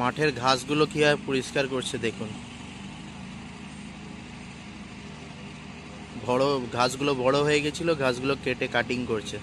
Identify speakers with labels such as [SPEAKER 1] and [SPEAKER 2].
[SPEAKER 1] মাঠের ঘাসগুলো কীভাবে পরিষ্কার করছে দেখুন বড় ঘাসগুলো বড় হয়ে গেছিলো ঘাসগুলো কেটে কাটিং করছে